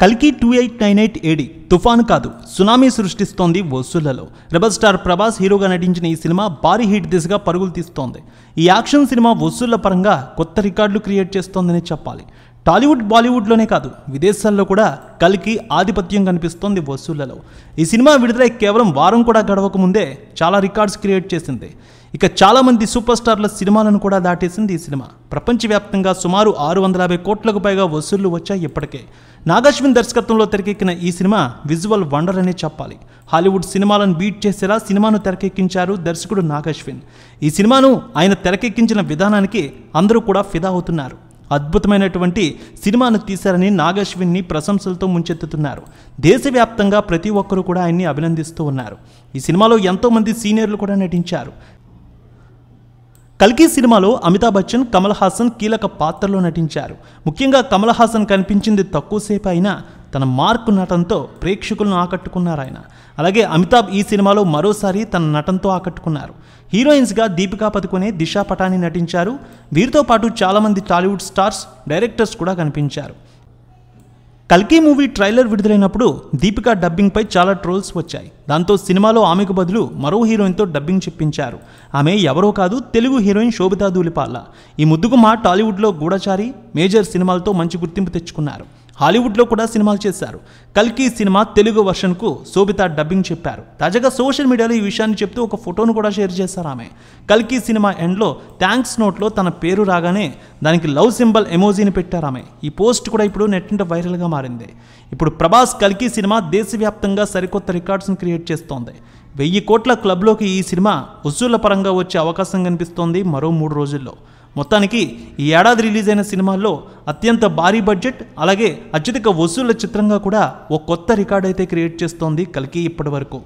కల్కి two eight nine eight AD తుఫాన్ కాదు సునామీ సృష్టిస్తోంది వసూళ్లలో రెబల్ స్టార్ ప్రభాస్ హీరోగా నటించిన ఈ సినిమా భారీ హిట్ దిశగా పరుగులు తీస్తోంది ఈ యాక్షన్ సినిమా వసూళ్ల పరంగా కొత్త రికార్డులు క్రియేట్ చేస్తోందని చెప్పాలి టాలీవుడ్ బాలీవుడ్లోనే కాదు విదేశాల్లో కూడా కలికి ఆధిపత్యం కనిపిస్తోంది వసూళ్లలో ఈ సినిమా విడుదలై కేవలం వారం కూడా గడవక ముందే చాలా రికార్డ్స్ క్రియేట్ చేసింది ఇక చాలామంది సూపర్ స్టార్ల సినిమాలను కూడా దాటేసింది ఈ సినిమా ప్రపంచవ్యాప్తంగా సుమారు ఆరు వందల యాభై కోట్లకు పైగా వసూళ్లు వచ్చాయి ఇప్పటికే నాగాశ్విన్ దర్శకత్వంలో తెరకెక్కిన ఈ సినిమా విజువల్ వండర్ అనే చెప్పాలి హాలీవుడ్ సినిమాలను బీట్ చేసేలా సినిమాను తెరకెక్కించారు దర్శకుడు నాగాశ్విన్ ఈ సినిమాను ఆయన తెరకెక్కించిన విధానానికి అందరూ కూడా ఫిదా అవుతున్నారు అద్భుతమైనటువంటి సినిమాను తీశారని నాగశ్విన్ని ప్రశంసలతో ముంచెత్తుతున్నారు దేశవ్యాప్తంగా ప్రతి ఒక్కరూ కూడా ఆయన్ని అభినందిస్తూ ఉన్నారు ఈ సినిమాలో ఎంతోమంది సీనియర్లు కూడా నటించారు కల్కి సినిమాలో అమితాబ్ బచ్చన్ కమల్ హాసన్ కీలక పాత్రలో నటించారు ముఖ్యంగా కమల్ హాసన్ కనిపించింది తక్కువసేపు అయినా తన మార్క్ నటనతో ప్రేక్షకులను ఆకట్టుకున్నారు ఆయన అలాగే అమితాబ్ ఈ సినిమాలో మరోసారి తన నటనతో ఆకట్టుకున్నారు హీరోయిన్స్గా దీపికా పదుకునే దిశా పటాని నటించారు వీరితో పాటు చాలామంది టాలీవుడ్ స్టార్స్ డైరెక్టర్స్ కూడా కనిపించారు కల్కి మూవీ ట్రైలర్ విడుదలైనప్పుడు దీపికా డబ్బింగ్పై చాలా ట్రోల్స్ వచ్చాయి దాంతో సినిమాలో ఆమెకు బదులు మరో హీరోయిన్తో డబ్బింగ్ చెప్పించారు ఆమె ఎవరో కాదు తెలుగు హీరోయిన్ శోభితా ధూలిపాల్ల ఈ మా టాలీవుడ్లో గూఢచారి మేజర్ సినిమాలతో మంచి గుర్తింపు తెచ్చుకున్నారు హాలీవుడ్లో కూడా సినిమాలు చేశారు కల్కి సినిమా తెలుగు వర్షన్కు శోభిత డబ్బింగ్ చెప్పారు తాజాగా సోషల్ మీడియాలో ఈ విషయాన్ని చెప్తూ ఒక ఫోటోను కూడా షేర్ చేశారు ఆమె కల్కి సినిమా ఎండ్లో థ్యాంక్స్ నోట్లో తన పేరు రాగానే దానికి లవ్ సింబల్ ఎమోజీని పెట్టారు ఆమె ఈ పోస్ట్ కూడా ఇప్పుడు నెట్టింట వైరల్గా మారింది ఇప్పుడు ప్రభాస్ కల్కి సినిమా దేశవ్యాప్తంగా సరికొత్త రికార్డ్స్ని క్రియేట్ చేస్తోంది వెయ్యి కోట్ల క్లబ్లోకి ఈ సినిమా వసూళ్ల పరంగా వచ్చే అవకాశం కనిపిస్తోంది మరో మూడు రోజుల్లో మొత్తానికి ఈ ఏడాది రిలీజ్ అయిన సినిమాల్లో అత్యంత భారీ బడ్జెట్ అలాగే అత్యధిక వసూళ్ల చిత్రంగా కూడా ఓ కొత్త రికార్డ్ అయితే క్రియేట్ చేస్తోంది కలికి ఇప్పటి వరకు